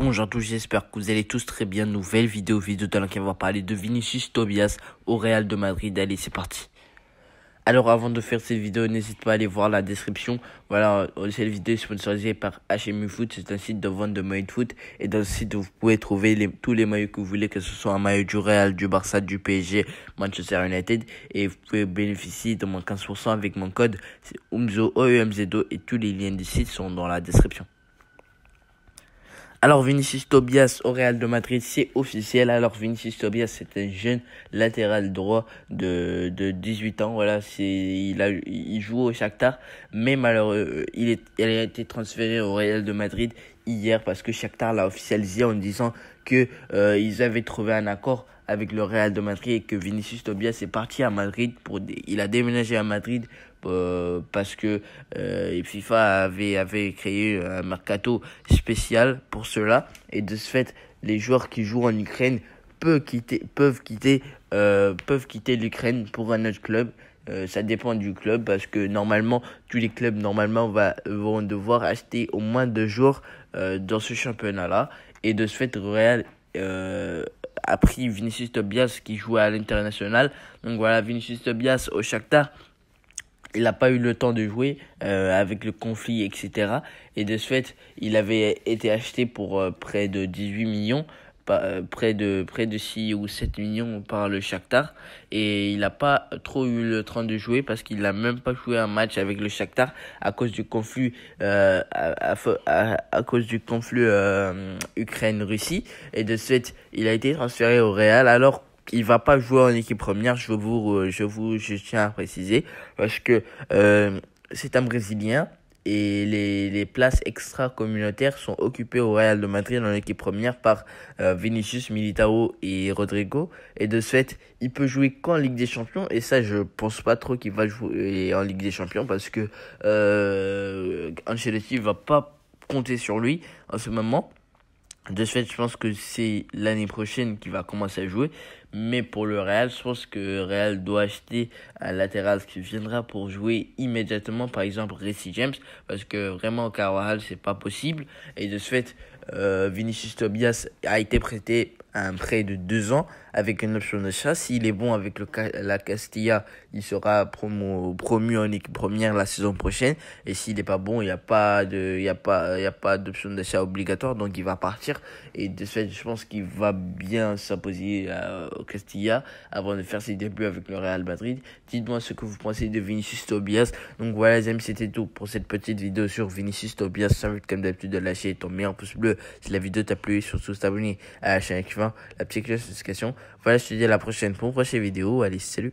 Bonjour à tous, j'espère que vous allez tous très bien. Nouvelle vidéo, vidéo dans laquelle on va parler de Vinicius Tobias au Real de Madrid. Allez, c'est parti. Alors avant de faire cette vidéo, n'hésite pas à aller voir la description. Voilà, euh, cette vidéo est sponsorisée par HMU Foot, c'est un site de vente de maillots de foot. Et dans ce site, vous pouvez trouver tous les maillots que vous voulez, que ce soit un maillot du Real, du Barça, du PSG, Manchester United. Et vous pouvez bénéficier de moins 15% avec mon code, c'est OEMZ et tous les liens du site sont dans la description. Alors Vinicius Tobias au Real de Madrid, c'est officiel. Alors Vinicius Tobias, c'est un jeune latéral droit de, de 18 ans. Voilà, c'est il a il joue au Shakhtar, mais malheureux, euh, il est il a été transféré au Real de Madrid hier parce que Shakhtar l'a officialisé en disant que euh, ils avaient trouvé un accord avec le Real de Madrid et que Vinicius Tobias est parti à Madrid pour il a déménagé à Madrid euh, parce que euh, FIFA avait avait créé un mercato spécial pour cela et de ce fait les joueurs qui jouent en Ukraine peuvent quitter peuvent quitter euh, peuvent quitter l'Ukraine pour un autre club euh, ça dépend du club parce que normalement tous les clubs normalement vont devoir acheter au moins deux joueurs dans ce championnat là et de ce fait le Real a pris Vinicius Tobias qui jouait à l'international. Donc voilà, Vinicius Tobias au Shakhtar. Il n'a pas eu le temps de jouer euh, avec le conflit, etc. Et de ce fait, il avait été acheté pour euh, près de 18 millions. Euh, près de près de 6 ou 7 millions par le Shakhtar et il n'a pas trop eu le temps de jouer parce qu'il n'a même pas joué un match avec le Shakhtar à cause du conflit euh, à, à, cause du euh, Ukraine-Russie et de suite, il a été transféré au Real alors il va pas jouer en équipe première je vous je vous je tiens à préciser parce que c'est un Brésilien et les, places extra-communautaires sont occupées au Real de Madrid dans l'équipe première par euh, Vinicius, Militao et Rodrigo. Et de ce fait, il peut jouer qu'en Ligue des Champions. Et ça, je pense pas trop qu'il va jouer en Ligue des Champions parce que euh, Ancelotti va pas compter sur lui en ce moment. De ce fait, je pense que c'est l'année prochaine qu'il va commencer à jouer. Mais pour le Real, je pense que Real doit acheter un latéral qui viendra pour jouer immédiatement, par exemple Réci James, parce que vraiment Carvajal, c'est pas possible. Et de ce fait, euh, Vinicius Tobias a été prêté à un prêt de deux ans avec une option d'achat. S'il est bon avec le, la Castilla, il sera promo, promu en équipe première la saison prochaine. Et s'il n'est pas bon, il n'y a pas de, il a pas, il a pas d'option d'achat obligatoire, donc il va partir. Et de ce fait, je pense qu'il va bien s'imposer euh, Castilla avant de faire ses débuts avec le Real Madrid. Dites-moi ce que vous pensez de Vinicius Tobias. Donc voilà les amis, c'était tout pour cette petite vidéo sur Vinicius Tobias. sans t'invite comme d'habitude de lâcher ton meilleur pouce bleu si la vidéo t'a plu. Surtout s'abonner à la chaîne la petite notification. Voilà, je te dis à la prochaine pour une prochaine vidéo. Allez, salut